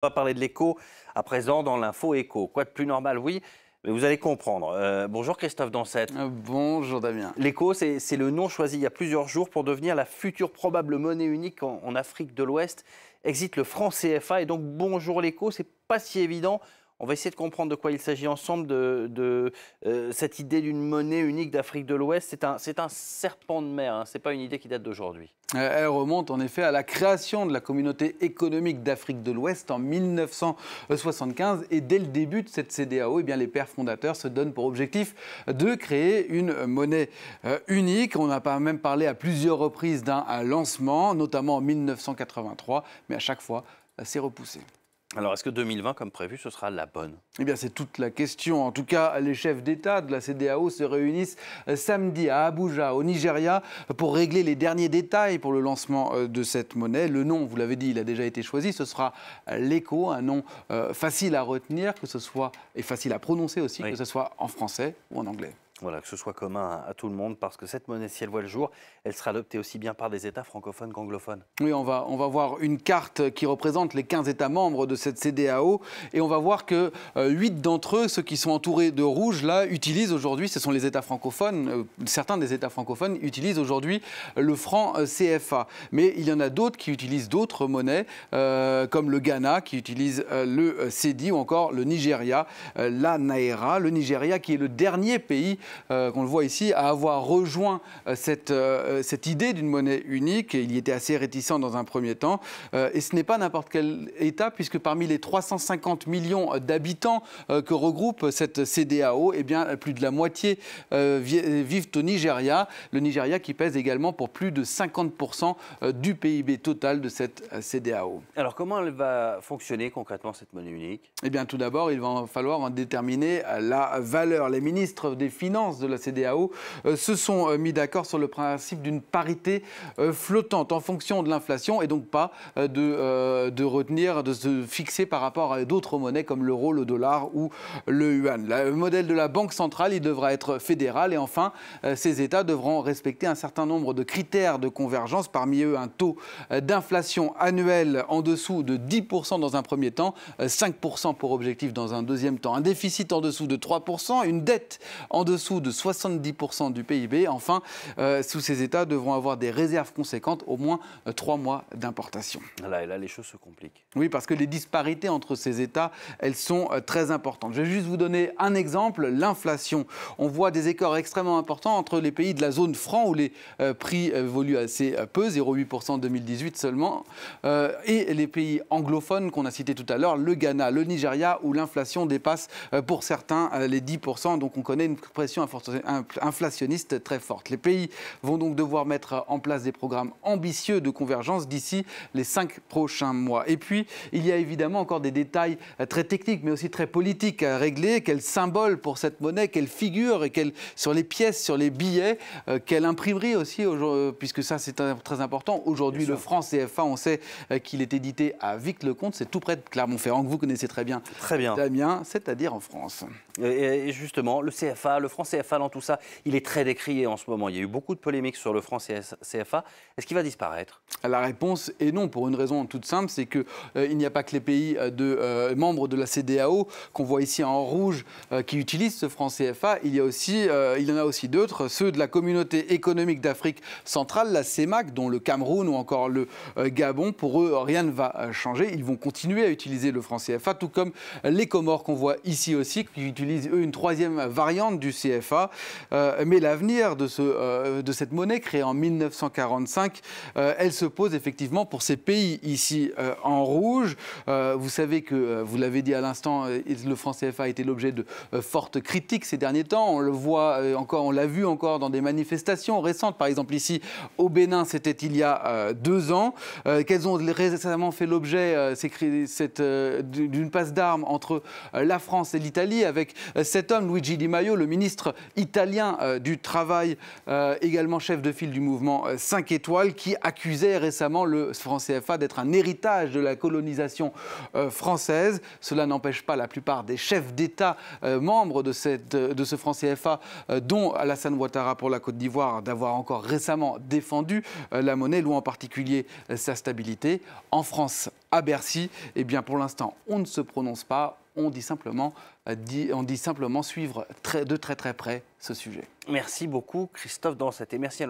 On va parler de l'écho à présent dans l'info écho. Quoi de plus normal, oui mais vous allez comprendre. Euh, bonjour Christophe Dansette. Euh, bonjour Damien. L'écho, c'est le nom choisi il y a plusieurs jours pour devenir la future probable monnaie unique en, en Afrique de l'Ouest. Exit le franc CFA et donc bonjour l'écho, c'est pas si évident. On va essayer de comprendre de quoi il s'agit ensemble, de, euh, cette idée d'une monnaie unique d'Afrique de l'Ouest. C'est un, serpent de mer, hein. ce n'est pas une idée qui date d'aujourd'hui. Euh, elle remonte en effet à la création de la communauté économique d'Afrique de l'Ouest en 1975 et dès le début de cette CDAO, eh bien, les pères fondateurs se donnent pour objectif de créer une monnaie euh, unique. On a même parlé à plusieurs reprises d'un lancement, notamment en 1983, mais à chaque fois, c'est repoussé. Alors, est-ce que 2020, comme prévu, ce sera la bonne Eh bien, c'est toute la question. En tout cas, les chefs d'État de la CDAO se réunissent euh, samedi à Abuja, au Nigeria, pour régler les derniers détails pour le lancement euh, de cette monnaie. Le nom, vous l'avez dit, il a déjà été choisi. Ce sera euh, l'écho, un nom facile à retenir, que ce soit et facile à prononcer aussi, que ce soit en français ou en anglais. Voilà, que ce soit commun à, tout le monde, parce que cette monnaie, si elle voit le jour, elle sera adoptée aussi bien par des États francophones qu'anglophones. Oui, on va, on va voir une carte qui représente les 15 États membres de cette CDAO, et on va voir que 8 euh, d'entre eux, ceux qui sont entourés de rouge, là, utilisent aujourd'hui, ce sont les États francophones, euh, certains des États francophones utilisent aujourd'hui euh, le franc CFA. Mais il y en a d'autres qui utilisent d'autres monnaies, comme le Ghana, qui utilise le CEDI, ou encore le Nigeria, la Naira. Le Nigeria qui est le dernier pays euh, qu'on le voit ici, à avoir rejoint euh, euh, cette, idée d'une monnaie unique. il y était assez réticent dans un premier temps. et ce n'est pas n'importe quel État, puisque parmi les 350 millions d'habitants que regroupe cette CDAO, eh bien, plus de la moitié vivent au Nigeria. Le Nigeria qui pèse également pour plus de 50% du PIB total de cette CDAO. Alors comment elle va fonctionner concrètement cette monnaie unique Eh bien tout d'abord, il va falloir en déterminer la valeur. Les ministres des Finances de la CDAO euh, se sont euh, mis d'accord sur le principe d'une parité euh, flottante en fonction de l'inflation et donc pas de, de retenir, de se fixer par rapport à d'autres monnaies comme l'euro, le dollar ou le yuan. Le modèle de la Banque centrale, il devra être fédéral et enfin, ces États devront respecter un certain nombre de critères de convergence, parmi eux un taux d'inflation annuel en dessous de 10% dans un premier temps, 5% pour objectif dans un deuxième temps, un déficit en dessous de 3%, une dette en dessous de 70% du PIB. Enfin, euh, sous ces États devront avoir des réserves conséquentes, au moins euh, trois mois d'importation. Là, là, les choses se compliquent. Oui, parce que les disparités entre ces États, elles sont euh, très importantes. Je vais juste vous donner un exemple, l'inflation. On voit des écarts extrêmement importants entre les pays de la zone franc, où les euh, prix évoluent assez peu, 0,8% en 2018 seulement, et les pays anglophones qu'on a cités tout à l'heure, le Ghana, le Nigeria, où l'inflation dépasse pour certains les 10%. Donc on connaît une pression inflationniste très forte. Les pays vont donc devoir mettre en place des programmes ambitieux de convergence d'ici les cinq prochains mois. Et puis, il y a évidemment encore des détails très techniques, mais aussi très politiques à régler. Quel symbole pour cette monnaie, quelle figure et quelle, sur les pièces, sur les billets, euh, quelle imprimerie aussi, euh, puisque ça c'est très important. Aujourd'hui, le franc CFA, on sait euh, qu'il est édité à Vic-le-Comte, c'est tout près de Clermont-Ferrand, que vous connaissez très bien, très bien. Damien, c'est-à-dire en France. Et justement, le CFA, le franc franc CFA dans tout ça, il est très décrié en ce moment. Il y a eu beaucoup de polémiques sur le franc CFA. Est-ce qu'il va disparaître La réponse est non, pour une raison toute simple, c'est qu'il euh, il n'y a pas que les pays euh, de, euh, membres de la CDAO qu'on voit ici en rouge qui utilisent ce franc CFA. Il y, a aussi, il y en a aussi d'autres, ceux de la communauté économique d'Afrique centrale, la CEMAC, dont le Cameroun ou encore le Gabon. Pour eux, rien ne va changer. Ils vont continuer à utiliser le franc CFA, tout comme les Comores qu'on voit ici aussi, qui utilisent eux une troisième variante du CFA CFA. Euh, mais l'avenir de, ce, euh, de, cette monnaie créée en 1945, euh, elle se pose effectivement pour ces pays ici en rouge. vous savez que, vous l'avez dit à l'instant, le franc CFA a été l'objet de fortes critiques ces derniers temps. On le voit encore, on l'a vu encore dans des manifestations récentes. Par exemple, ici au Bénin, c'était il y a deux ans. Qu'elles ont récemment fait l'objet d'une passe d'armes entre la France et l'Italie avec cet homme, Luigi Di Maio, le ministre italien euh, du Travail, euh, également chef de file du mouvement 5 euh, étoiles, qui accusait récemment le franc CFA d'être un héritage de la colonisation française. Cela n'empêche pas la plupart des chefs d'État membres de, cette, de ce franc CFA, dont Alassane Ouattara pour la Côte d'Ivoire, d'avoir encore récemment défendu la monnaie, louant en particulier sa stabilité. En France, à Bercy, eh bien pour l'instant, on ne se prononce pas on dit simplement, euh, on dit simplement suivre de très très près ce sujet. Merci beaucoup Christophe cette et merci à